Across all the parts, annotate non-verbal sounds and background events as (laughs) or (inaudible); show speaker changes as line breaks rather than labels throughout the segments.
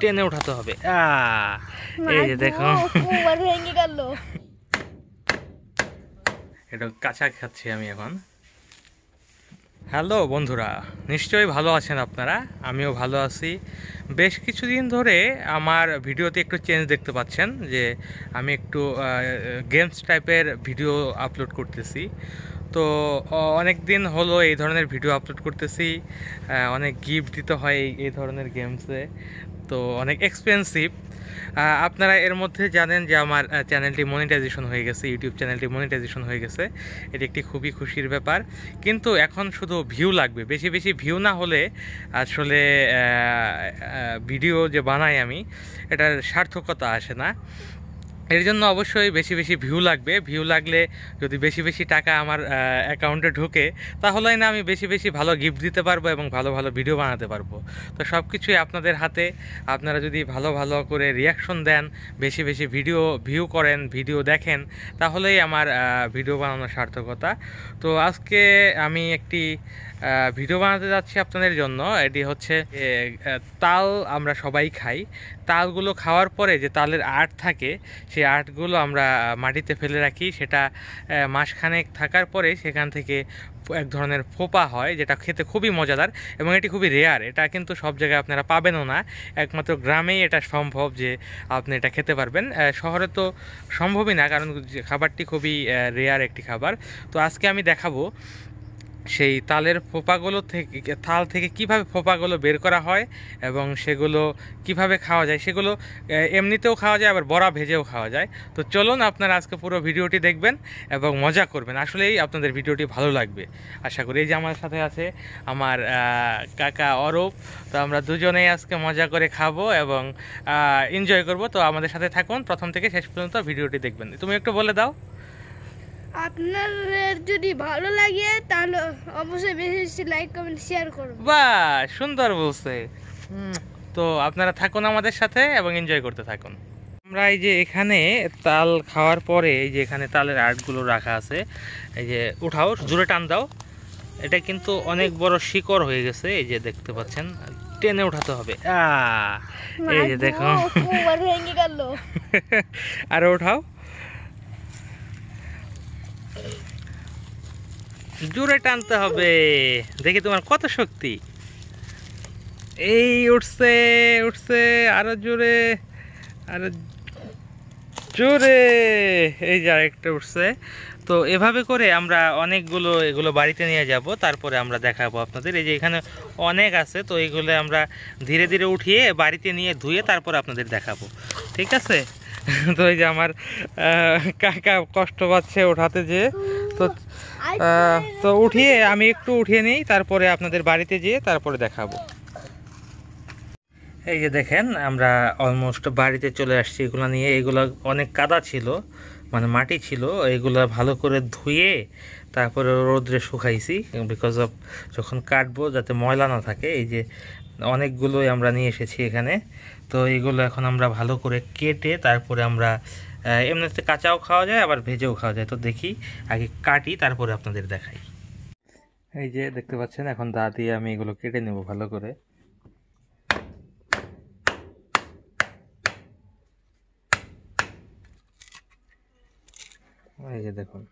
টেনে উঠাতে হবে এই যে দেখো এটা কাঁচা খাচ্ছি আমি এখন হ্যালো বন্ধুরা নিশ্চয়ই ভালো আছেন আপনারা আমিও ভালো আছি বেশ কিছুদিন ধরে আমার ভিডিওতে একটু চেঞ্জ দেখতে পাচ্ছেন যে আমি একটু গেমস টাইপের ভিডিও আপলোড করতেছি তো অনেক দিন হলো এই ধরনের ভিডিও আপলোড করতেছি অনেক গিফট দিতে হয় এই ধরনের গেমসে তো অনেক এক্সপেন্সিভ আপনারা এর মধ্যে জানেন যে আমার চ্যানেলটি মনিটাইজেশন হয়ে গেছে ইউটিউব চ্যানেলটি মনিটাইজেশন হয়ে গেছে এটি একটি খুবই খুশির ব্যাপার কিন্তু এখন শুধু ভিউ লাগবে বেশি বেশি ভিউ না হলে আসলে ভিডিও যে বানাই আমি এটার সার্থকতা আসে না এর জন্য অবশ্যই বেশি বেশি ভিউ লাগবে ভিউ লাগলে যদি বেশি বেশি টাকা আমার অ্যাকাউন্টে ঢোকে তাহলে না আমি বেশি বেশি ভালো গিফট দিতে পারবো এবং ভালো ভালো ভিডিও বানাতে পারবো তো সব কিছুই আপনাদের হাতে আপনারা যদি ভালো ভালো করে রিয়াকশন দেন বেশি বেশি ভিডিও ভিউ করেন ভিডিও দেখেন তাহলেই আমার ভিডিও বানানোর সার্থকতা তো আজকে আমি একটি ভিডিও বানাতে যাচ্ছি আপনাদের জন্য এটি হচ্ছে তাল আমরা সবাই খাই তালগুলো খাওয়ার পরে যে তালের আর্ট থাকে সে সেই আর্টগুলো আমরা মাটিতে ফেলে রাখি সেটা মাসখানেক থাকার পরে সেখান থেকে এক ধরনের ফোপা হয় যেটা খেতে খুবই মজাদার এবং এটি খুবই রেয়ার এটা কিন্তু সব জায়গায় আপনারা পাবেনও না একমাত্র গ্রামেই এটা সম্ভব যে আপনি এটা খেতে পারবেন শহরে তো সম্ভবই না কারণ খাবারটি খুবই রেয়ার একটি খাবার তো আজকে আমি দেখাবো সেই তালের ফোপাগুলো থেকে তাল থেকে কিভাবে ফোপাগুলো বের করা হয় এবং সেগুলো কিভাবে খাওয়া যায় সেগুলো এমনিতেও খাওয়া যায় আবার বড়া ভেজেও খাওয়া যায় তো চলুন আপনারা আজকে পুরো ভিডিওটি দেখবেন এবং মজা করবেন আসলেই আপনাদের ভিডিওটি ভালো লাগবে আশা করি এই যে আমার সাথে আছে আমার কাকা অরূপ তো আমরা দুজনেই আজকে মজা করে খাবো এবং এনজয় করব তো আমাদের সাথে থাকুন প্রথম থেকে শেষ পর্যন্ত ভিডিওটি দেখবেন তুমি একটু বলে দাও আপনার যদি ভালো লাগে তাহলে অবশ্যই বেশি বেশি লাইক কমেন্ট শেয়ার করুন বাহ সুন্দর বলছে তো আপনারা থাকুন আমাদের সাথে এবং এনজয় করতে থাকুন আমরা এই যে এখানে তাল খাওয়ার পরে এই যে এখানে তালের আর্টগুলো রাখা আছে এই যে উঠাও জোরে টান দাও এটা কিন্তু অনেক বড় শিকড় হয়ে গেছে এই যে দেখতে পাচ্ছেন টেনে উঠাতে হবে এই যে দেখো (laughs) আরো উঠাও জোরে টানতে হবে দেখি তোমার কত শক্তি এই উঠছে উঠছে আরো জোরে আরো জোরে এই যে আরেকটা উঠছে তো এভাবে করে আমরা অনেকগুলো এগুলো বাড়িতে নিয়ে যাব তারপরে আমরা দেখাবো আপনাদের এই যে এখানে অনেক আছে তো এইগুলো আমরা ধীরে ধীরে উঠিয়ে বাড়িতে নিয়ে ধুয়ে তারপর আপনাদের দেখাবো ঠিক আছে তো এই যে আমার কাকা কষ্ট পাচ্ছে ওঠাতে যে তো তো উঠিয়ে আমি একটু উঠিয়ে নিই তারপরে আপনাদের বাড়িতে যেয়ে তারপরে দেখাবো এই যে দেখেন আমরা অলমোস্ট বাড়িতে চলে আসছি এগুলো নিয়ে এগুলো অনেক কাদা ছিল মানে মাটি ছিল এগুলো ভালো করে ধুয়ে তারপরে রোদ্রে শুকাইছি বিকজ অফ যখন কাটবো যাতে ময়লা না থাকে এই যে অনেকগুলোই আমরা নিয়ে এসেছি এখানে তো এগুলো এখন আমরা ভালো করে কেটে তারপরে আমরা এমনিতে কাঁচাও খাওয়া যায় আবার ভেজেও খাওয়া যায় তো দেখি আগে কাটি তারপরে আপনাদের দেখাই এই যে দেখতে পাচ্ছেন এখন দা দিয়ে আমি এগুলো কেটে নেব ভালো করে এই যে দেখুন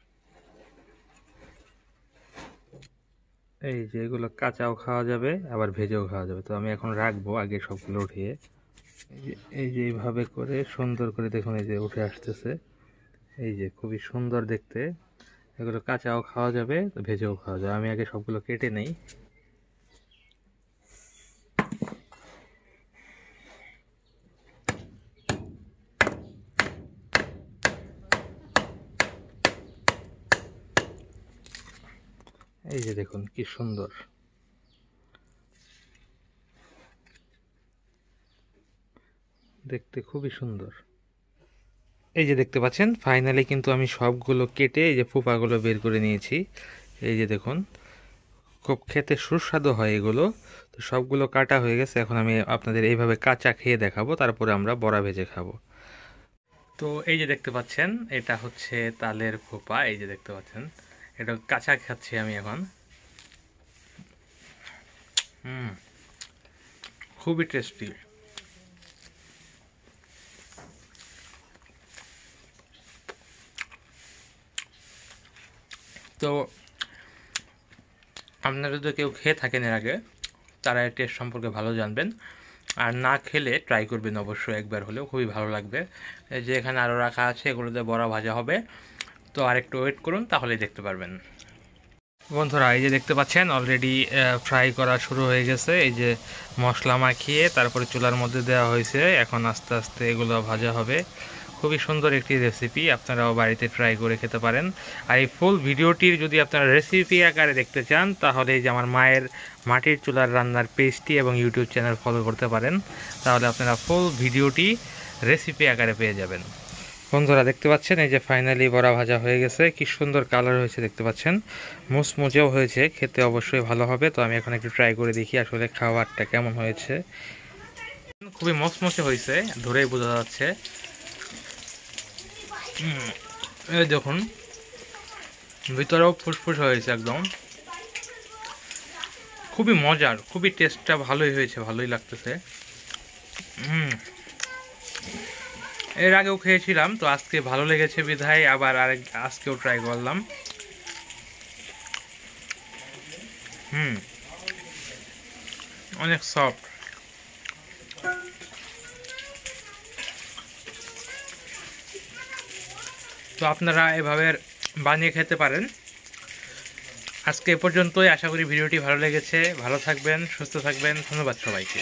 এই যে এগুলো কাঁচাও খাওয়া যাবে আবার ভেজেও খাওয়া যাবে তো আমি এখন রাখবো আগে সবগুলো উঠিয়ে এই যে এইভাবে করে সুন্দর করে দেখুন এই যে উঠে আসতেছে এই যে খুবই সুন্দর দেখতে এগুলো কাঁচাও খাওয়া যাবে ভেজেও খাওয়া যাবে আমি আগে সবগুলো কেটে নেই এই যে দেখুন কি সুন্দর দেখতে খুবই সুন্দর এই যে দেখতে পাচ্ছেন ফাইনালি কিন্তু আমি সবগুলো কেটে এই যে ফুপাগুলো বের করে নিয়েছি এই যে দেখুন খুব খেতে সুস্বাদু হয় এগুলো তো সবগুলো কাটা হয়ে গেছে এখন আমি আপনাদের এইভাবে কাঁচা খেয়ে দেখাবো তারপরে আমরা বড়া ভেজে খাবো তো এই যে দেখতে পাচ্ছেন এটা হচ্ছে তালের ফোপা এই যে দেখতে পাচ্ছেন এটা কাঁচা খাচ্ছি আমি এখন হুম খুবই টেস্টি তো আপনারা যদি কেউ খেয়ে থাকেন এর আগে তারা এর টেস্ট সম্পর্কে ভালো জানবেন আর না খেলে ট্রাই করবেন অবশ্যই একবার হলেও খুবই ভালো লাগবে যে এখানে আরও রাখা আছে এগুলোতে বড়া ভাজা হবে তো আরেকটু ওয়েট করুন তাহলেই দেখতে পারবেন বন্ধুরা এই যে দেখতে পাচ্ছেন অলরেডি ফ্রাই করা শুরু হয়ে গেছে এই যে মশলা মাখিয়ে তারপরে চুলার মধ্যে দেওয়া হয়েছে এখন আস্তে আস্তে এগুলো ভাজা হবে খুবই সুন্দর একটি রেসিপি আপনারাও বাড়িতে ট্রাই করে খেতে পারেন আর এই ফুল ভিডিওটির যদি আপনারা রেসিপি আকারে দেখতে চান তাহলে এই যে আমার মায়ের মাটির চুলার রান্নার পেজটি এবং ইউটিউব চ্যানেল ফলো করতে পারেন তাহলে আপনারা ফুল ভিডিওটি রেসিপি আকারে পেয়ে যাবেন বন্ধুরা দেখতে পাচ্ছেন এই যে ফাইনালি বড়া ভাজা হয়ে গেছে কি সুন্দর কালার হয়েছে দেখতে পাচ্ছেন মুচমুচেও হয়েছে খেতে অবশ্যই ভালো হবে তো আমি এখন একটু ট্রাই করে দেখি আসলে খাবারটা কেমন হয়েছে খুবই মচমচে হয়েছে ধরেই বোঝা যাচ্ছে এই দেখুন ভিতরেও ফুসফুস হয়েছে একদম খুবই মজার খুবই টেস্টটা ভালোই হয়েছে ভালোই লাগতেছে হুম এর আগেও খেয়েছিলাম তো আজকে ভালো লেগেছে বিধায় আবার আরেক আজকেও ট্রাই করলাম হুম অনেক সফট তো আপনারা এভাবে বানিয়ে খেতে পারেন আজকে এ পর্যন্তই আশা করি ভিডিওটি ভালো লেগেছে ভালো থাকবেন সুস্থ থাকবেন ধন্যবাদ সবাইকে